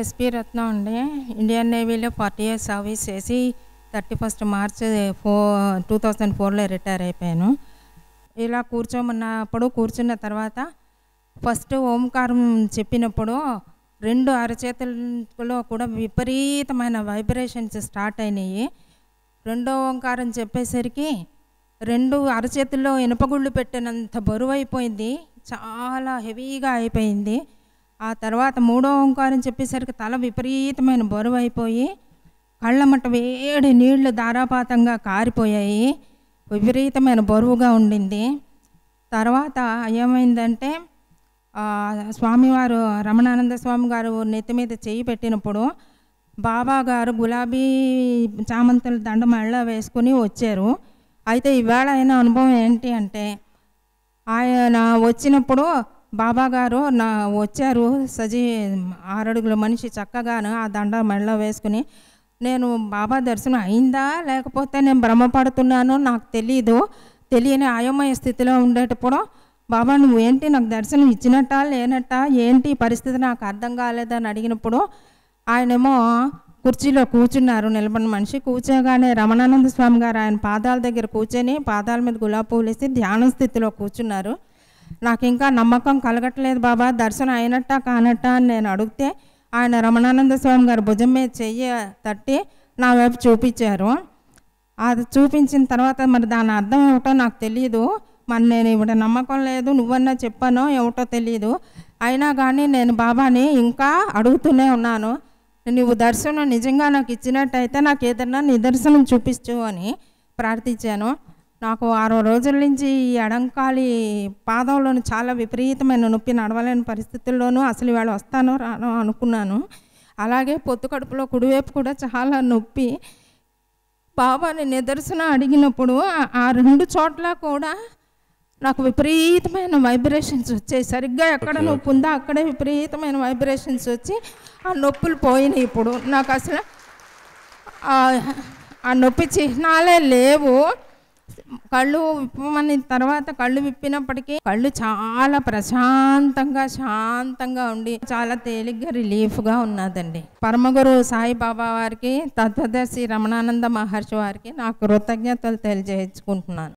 SP Ratnam అండి Indian నేవీలో forty years service చేసి థర్టీ ఫస్ట్ మార్చ్ ఫో టూ థౌజండ్ ఫోర్లో రిటైర్ అయిపోయాను ఇలా కూర్చోమన్నప్పుడు కూర్చున్న తర్వాత ఫస్ట్ ఓంకారం చెప్పినప్పుడు రెండు అరచేతులలో కూడా విపరీతమైన వైబ్రేషన్స్ స్టార్ట్ అయినాయి రెండో ఓంకారం చెప్పేసరికి రెండు అరచేతుల్లో ఇనుపగుళ్ళు పెట్టినంత బరువు అయిపోయింది చాలా హెవీగా అయిపోయింది ఆ తర్వాత మూడో ఓంకారం చెప్పేసరికి తల విపరీతమైన బరువు అయిపోయి కళ్ళమట వేడి నీళ్లు ధారాపాతంగా కారిపోయాయి విపరీతమైన బరువుగా ఉండింది తర్వాత ఏమైందంటే స్వామివారు రమణానంద స్వామి గారు నెత్తి మీద చేయి పెట్టినప్పుడు బాబా గారు గులాబీ చామంతులు దండ మళ్ళా వేసుకుని వచ్చారు అయితే ఇవాళ అయిన అనుభవం ఏంటి అంటే ఆయన వచ్చినప్పుడు బాబాగారు నా వచ్చారు సజీ ఆరడుగుల మనిషి చక్కగాను ఆ దండ మెడలో వేసుకుని నేను బాబా దర్శనం అయిందా లేకపోతే నేను భ్రమపడుతున్నాను నాకు తెలియదు తెలియని అయోమయ స్థితిలో ఉండేటప్పుడు బాబా నువ్వు ఏంటి నాకు దర్శనం ఇచ్చినట్ట లేనట్టా ఏంటి పరిస్థితి నాకు అర్థం కాలేదని అడిగినప్పుడు ఆయనేమో కుర్చీలో కూర్చున్నారు నిలబడిన మనిషి కూర్చోగానే రమణానంద స్వామి గారు ఆయన పాదాల దగ్గర కూర్చొని పాదాల మీద గులాబీ పువ్వులు వేసి ధ్యాన స్థితిలో కూర్చున్నారు నాకు ఇంకా నమ్మకం కలగట్లేదు బాబా దర్శనం అయినట్ట కానట్ట అని నేను అడిగితే ఆయన రమణానంద స్వామి గారు భుజం మీద చెయ్యి తట్టి నా వైపు చూపించారు అది చూపించిన తర్వాత మరి దాని అర్థం ఏమిటో నాకు తెలియదు మరి నేను ఇవిడ నమ్మకం లేదు నువ్వన్నా చెప్పానో ఏమిటో తెలియదు అయినా కానీ నేను బాబాని ఇంకా అడుగుతూనే ఉన్నాను నువ్వు దర్శనం నిజంగా నాకు ఇచ్చినట్టయితే నాకు ఏదన్నా నిదర్శనం చూపించు అని ప్రార్థించాను నాకు ఆరో రోజుల నుంచి ఈ ఎడంకాలి పాదంలోను చాలా విపరీతమైన నొప్పి నడవలేని పరిస్థితుల్లోనూ అసలు ఇవాళ వస్తానో రానో అనుకున్నాను అలాగే పొత్తు కడుపులో కుడివైపు కూడా చాలా నొప్పి బాబాని నిదర్శన అడిగినప్పుడు ఆ రెండు చోట్ల కూడా నాకు విపరీతమైన వైబ్రేషన్స్ వచ్చాయి సరిగ్గా ఎక్కడ నొప్పి ఉందో అక్కడే విపరీతమైన వైబ్రేషన్స్ వచ్చి ఆ నొప్పులు పోయినాయి ఇప్పుడు నాకు అసలు ఆ నొప్పి చిహ్నాలే లేవు కళ్ళు విప్పమని తర్వాత కళ్ళు విప్పినప్పటికీ కళ్ళు చాలా ప్రశాంతంగా శాంతంగా ఉండి చాలా తేలిగ్గా రిలీఫ్గా ఉన్నదండి పరమగురు సాయిబాబా వారికి తత్వదర్శి రమణానంద మహర్షి వారికి నా కృతజ్ఞతలు తెలియజేసుకుంటున్నాను